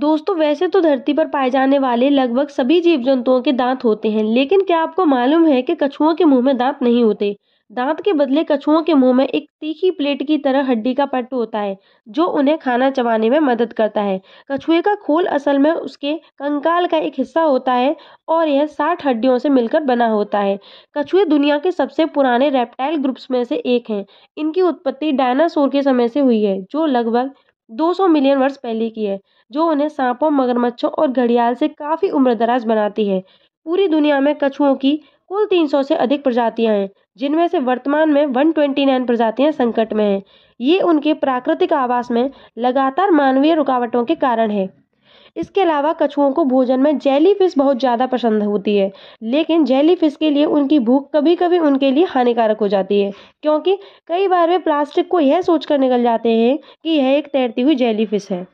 दोस्तों वैसे तो धरती पर पाए जाने वाले लगभग सभी जीव जंतुओं के दांत होते हैं लेकिन क्या आपको मालूम है कि कछुओं के मुंह में दांत नहीं होते दांत के बदले कछुओं के मुंह में एक तीखी प्लेट की तरह हड्डी का पट्ट होता है जो उन्हें खाना चबाने में मदद करता है कछुए का खोल असल में उसके कंकाल का एक हिस्सा होता है और यह साठ हड्डियों से मिलकर बना होता है कछुए दुनिया के सबसे पुराने रेप्टाइल ग्रुप्स में से एक हैं इनकी उत्पत्ति डायनासोर के समय से हुई है जो लगभग 200 मिलियन वर्ष पहले की है जो उन्हें सांपों मगरमच्छों और घड़ियाल से काफ़ी उम्रदराज बनाती है पूरी दुनिया में कछुओं की कुल 300 से अधिक प्रजातियां हैं जिनमें से वर्तमान में 129 प्रजातियां संकट में हैं ये उनके प्राकृतिक आवास में लगातार मानवीय रुकावटों के कारण है इसके अलावा कछुओं को भोजन में जेली फिश बहुत ज़्यादा पसंद होती है लेकिन जेली फिश के लिए उनकी भूख कभी कभी उनके लिए हानिकारक हो जाती है क्योंकि कई बार वे प्लास्टिक को यह सोचकर निकल जाते हैं कि यह एक तैरती हुई जेली फिश है